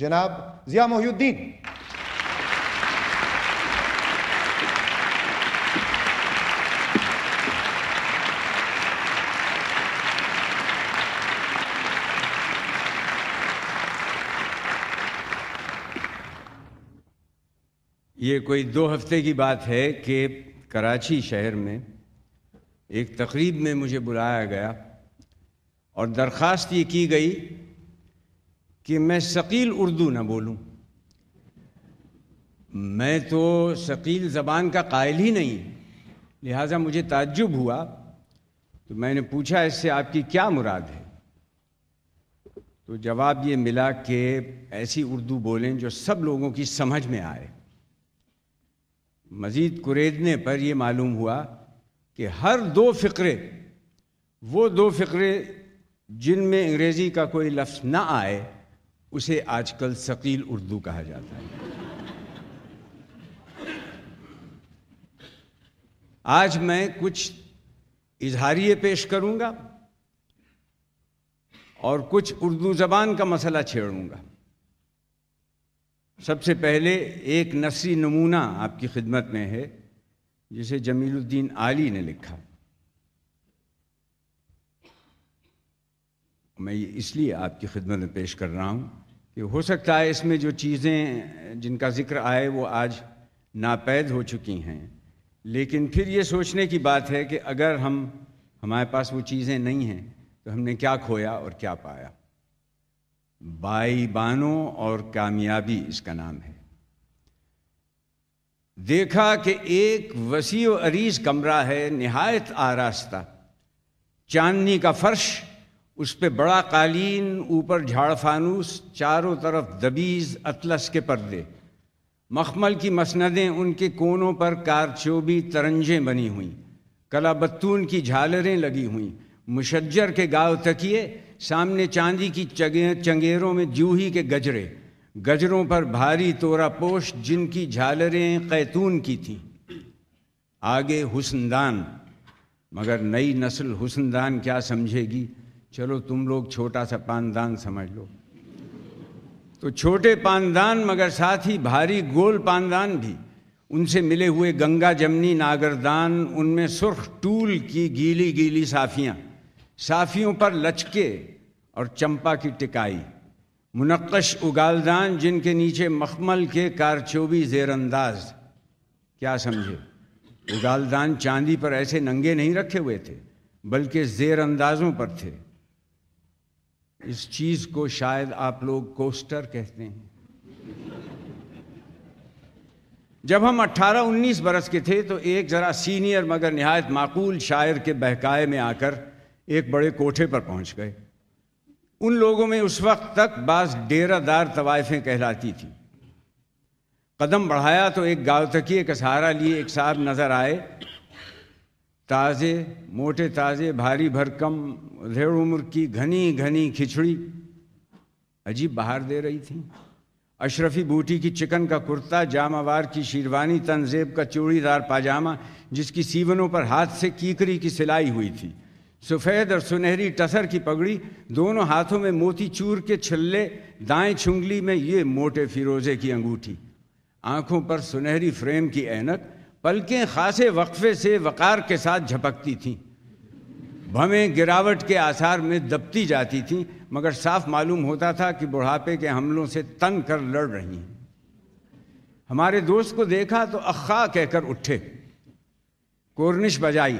जनाब जिया मोहुद्दीन ये कोई दो हफ्ते की बात है कि कराची शहर में एक तकरीब में मुझे बुलाया गया और दरख्वास्त ये की गई कि मैं शकील उर्दू ना बोलूं मैं तो शकील ज़बान का कायल ही नहीं लिहाजा मुझे ताज्जुब हुआ तो मैंने पूछा इससे आपकी क्या मुराद है तो जवाब ये मिला कि ऐसी उर्दू बोलें जो सब लोगों की समझ में आए मज़ीद कुरेदने पर यह मालूम हुआ कि हर दो फ़िक्रे वो दो फ़िक्रे जिनमें अंग्रेज़ी का कोई लफ्ज़ ना आए उसे आजकल शकील उर्दू कहा जाता है आज मैं कुछ इजहारिये पेश करूंगा और कुछ उर्दू जबान का मसला छेड़ूंगा सबसे पहले एक नसी नमूना आपकी खिदमत में है जिसे जमीलुद्दीन आली ने लिखा मैं ये इसलिए आपकी खिदमत में पेश कर रहा हूँ कि हो सकता है इसमें जो चीज़ें जिनका जिक्र आए वो आज नापैद हो चुकी हैं लेकिन फिर ये सोचने की बात है कि अगर हम हमारे पास वो चीज़ें नहीं हैं तो हमने क्या खोया और क्या पाया बाईबानों और कामयाबी इसका नाम है देखा कि एक वसी अरीज कमरा है नहायत आरास्ता चांदनी का फर्श उस पर बड़ा कालीन ऊपर झाड़ फानूस चारों तरफ दबीज़ अतलस के पर्दे मखमल की मसनदें उनके कोनों पर कारचोबी तरंजें बनी हुई कलाबत्तून की झालरें लगी हुई मुशज्जर के गाव तकिए सामने चांदी की चगे चंगेरों में जूही के गजरे गजरों पर भारी तोरा पोश जिनकी झालरें कैतून की थीं आगे हुसनदान मगर नई नस्ल हुसनदान क्या समझेगी चलो तुम लोग छोटा सा पानदान समझ लो तो छोटे पानदान मगर साथ ही भारी गोल पानदान भी उनसे मिले हुए गंगा जमनी नागरदान उनमें सुर्ख टूल की गीली गीली साफियाँ साफियों पर लचके और चंपा की टिकाई मुनक्श उगालदान जिनके नीचे मखमल के कारचोबी जेरअंदाज क्या समझे उगालदान चांदी पर ऐसे नंगे नहीं रखे हुए थे बल्कि जेरअंदाजों पर थे इस चीज को शायद आप लोग कोस्टर कहते हैं जब हम 18-19 बरस के थे तो एक जरा सीनियर मगर नहायत माकूल शायर के बहकाए में आकर एक बड़े कोठे पर पहुंच गए उन लोगों में उस वक्त तक बास डेरादार तवायफें कहलाती थी कदम बढ़ाया तो एक गाँव तकिए का सहारा लिए एक साहब नज़र आए ताज़े मोटे ताज़े भारी भरकम रेड़ उम्र की घनी घनी खिचड़ी अजीब बाहर दे रही थी अशरफी बूटी की चिकन का कुर्ता जामावार की शेरवानी तनजेब का चूड़ीदार पाजामा जिसकी सीवनों पर हाथ से कीकरी की सिलाई हुई थी सफ़ेद और सुनहरी टसर की पगड़ी दोनों हाथों में मोती चूर के छिल्ले दाएं छुंगली में ये मोटे फिरोज़े की अंगूठी आंखों पर सुनहरी फ्रेम की एनक पलकें खासे वक्फे से वक़ार के साथ झपकती थीं भमें गिरावट के आसार में दबती जाती थीं मगर साफ मालूम होता था कि बुढ़ापे के हमलों से तंग कर लड़ रही हैं हमारे दोस्त को देखा तो अखा कहकर उठे कोर्निश बजाई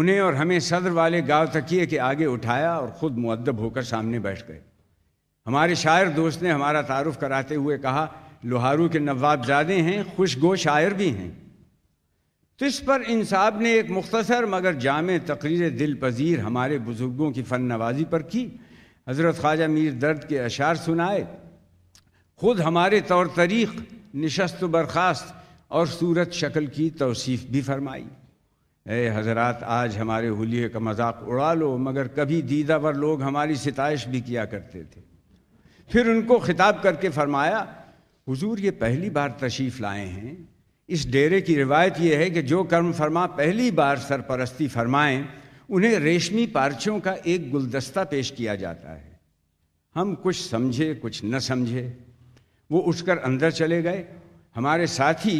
उन्हें और हमें सदर वाले गांव तकिए के आगे उठाया और ख़ुद मुद्दब होकर सामने बैठ गए हमारे शायर दोस्त ने हमारा तारुफ कराते हुए कहा लोहारू के नवाबजादे हैं खुशगो शायर भी हैं तो इस पर इंसाब ने एक मुख्तसर मगर जाम तकरीर दिल पजीर हमारे बुज़ुर्गों की फ़न नवाजी पर की हज़रत ख्वाजा मीर दर्द के अशार सुनाए खुद हमारे तौर तरीक़ नशस्त बर्खास्त और सूरत शक्ल की तोसीफ़ भी फरमाई अरे हज़रा आज हमारे हुलिये का मजाक उड़ा लो मगर कभी दीदावर लोग हमारी सितश भी किया करते थे फिर उनको खिताब करके फरमाया हजूर ये पहली बार तशीफ़ लाए हैं इस डेरे की रिवायत यह है कि जो कर्म फरमा पहली बार सरपरस्ती फरमाएं उन्हें रेशमी पार्चों का एक गुलदस्ता पेश किया जाता है हम कुछ समझे कुछ न समझे वो उठकर अंदर चले गए हमारे साथी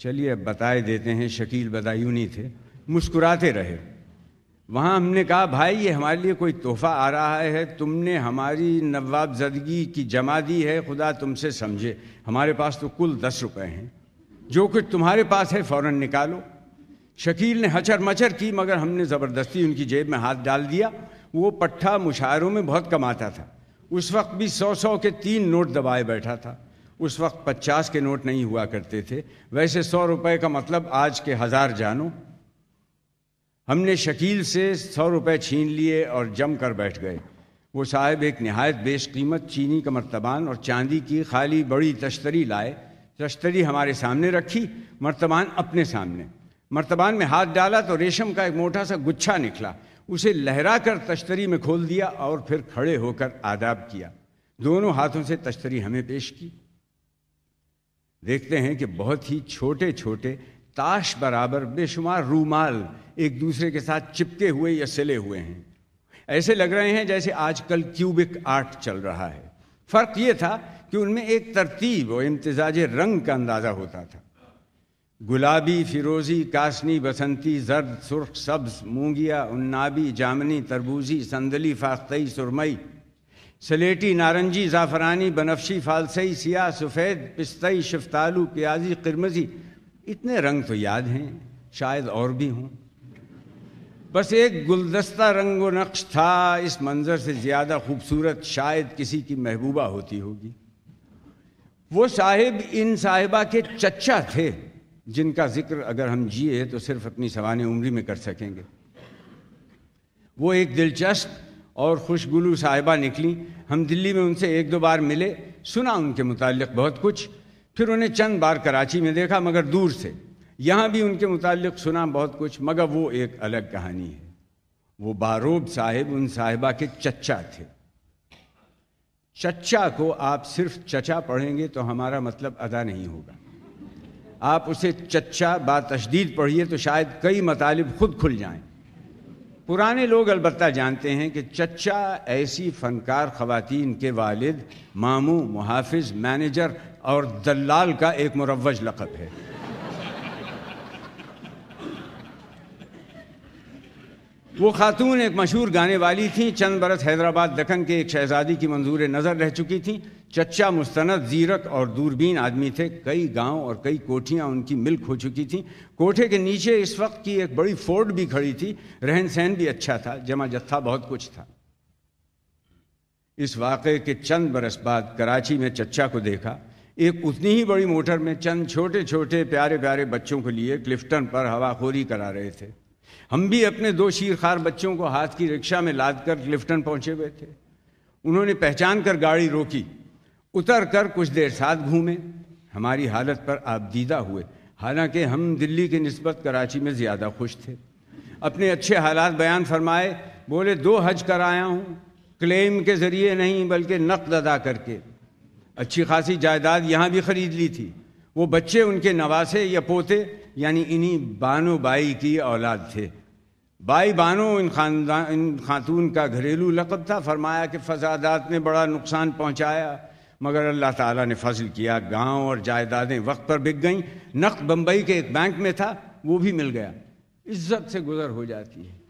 चलिए अब बताए देते हैं शकील बदायूनी थे मुस्कुराते रहे वहाँ हमने कहा भाई ये हमारे लिए कोई तोहफा आ रहा है तुमने हमारी नवाब जदगी की जमा दी है खुदा तुमसे समझे हमारे पास तो कुल दस रुपए हैं जो कुछ तुम्हारे पास है फ़ौरन निकालो शकील ने हचर मचर की मगर हमने ज़बरदस्ती उनकी जेब में हाथ डाल दिया वो पट्ठा मुशायरों में बहुत कमाता था उस वक्त भी सौ सौ के तीन नोट दबाए बैठा था उस वक्त पचास के नोट नहीं हुआ करते थे वैसे सौ रुपये का मतलब आज के हज़ार जानो हमने शकील से सौ रुपये छीन लिए और जम कर बैठ गए वो साहब एक नहायत बेशकीमत चीनी का मरतबान और चांदी की खाली बड़ी तश्तरी लाए तश्तरी हमारे सामने रखी मर्तबान अपने सामने मर्तबान में हाथ डाला तो रेशम का एक मोटा सा गुच्छा निकला उसे लहरा कर तश्तरी में खोल दिया और फिर खड़े होकर आदाब किया दोनों हाथों से तश्तरी हमें पेश की देखते हैं कि बहुत ही छोटे छोटे ताश बराबर बेशुमार रूमाल एक दूसरे के साथ चिपके हुए या सिले हुए हैं ऐसे लग रहे हैं जैसे आजकल क्यूबिक आर्ट चल रहा है फर्क ये था कि उनमें एक तरतीब और इम्तजाज रंग का अंदाज़ा होता था गुलाबी फिरोजी कासनी बसंती जर्द सुर्ख सब्ज मूंगिया उन्नाबी जामनी तरबूजी संदली फाख्तई सुरमई सलेटी नारंगी ज़ाफ़रानी बनफशी फालसई सियाह सफ़ेद पिस्तई शफ्तालू प्याजी किरमजी इतने रंग तो याद हैं शायद और भी हों बस एक गुलदस्ता रंग व नक्श था इस मंज़र से ज़्यादा खूबसूरत शायद किसी की महबूबा होती होगी वो साहिब इन साहिबा के चचा थे जिनका जिक्र अगर हम जिए तो सिर्फ अपनी सवान उम्री में कर सकेंगे वो एक दिलचस्प और खुशगुलू साहिबा निकली हम दिल्ली में उनसे एक दो बार मिले सुना उनके मुतालिक बहुत कुछ फिर उन्हें चंद बार कराची में देखा मगर दूर से यहाँ भी उनके मुतालिक सुना बहुत कुछ मगर वो एक अलग कहानी है वो बारोब साहिब उन साहिबा के चचा थे चचा को आप सिर्फ चचा पढ़ेंगे तो हमारा मतलब अदा नहीं होगा आप उसे चचा बा तशदीद पढ़िए तो शायद कई मतालब खुद खुल जाएं पुराने लोग अलबत्ता जानते हैं कि चचा ऐसी फ़नकार ख़वातीन के वालिद मामू मुहाफ़ मैनेजर और दलाल का एक मुरवज लक़ब है वो खातून एक मशहूर गाने वाली थी चंद बरस हैदराबाद दखन के एक शहजादी की मंजूर नज़र रह चुकी थी चच्चा मुस्तनद जीरक और दूरबीन आदमी थे कई गांव और कई कोठियां उनकी मिल्क हो चुकी थी कोठे के नीचे इस वक्त की एक बड़ी फोर्ड भी खड़ी थी रहन सहन भी अच्छा था जमा जत्था बहुत कुछ था इस वाक़े के चंद बरस बाद कराची में चच्चा को देखा एक उतनी ही बड़ी मोटर में चंद छोटे छोटे प्यारे प्यारे बच्चों को लिए क्लिफ्टन पर हवाखोरी करा रहे थे हम भी अपने दो शीरखार बच्चों को हाथ की रिक्शा में लाद कर लिफ्टन पहुंचे हुए थे उन्होंने पहचान कर गाड़ी रोकी उतर कर कुछ देर साथ घूमे हमारी हालत पर आप दीदा हुए हालांकि हम दिल्ली की नस्बत कराची में ज़्यादा खुश थे अपने अच्छे हालात बयान फरमाए बोले दो हज कर आया हूँ क्लेम के ज़रिए नहीं बल्कि नकद अदा करके अच्छी खासी जायदाद यहाँ भी ख़रीद ली थी वो बच्चे उनके नवासे या पोते यानी इन्हीं बानो बाई की औलाद थे बाई बानो इन खानदान इन खातून का घरेलू लकब था फरमाया कि फसादात ने बड़ा नुकसान पहुंचाया मगर अल्लाह ताला ने फजल किया गांव और जायदादें वक्त पर बिक गईं नकद बम्बई के एक बैंक में था वो भी मिल गया इज्जत से गुजर हो जाती है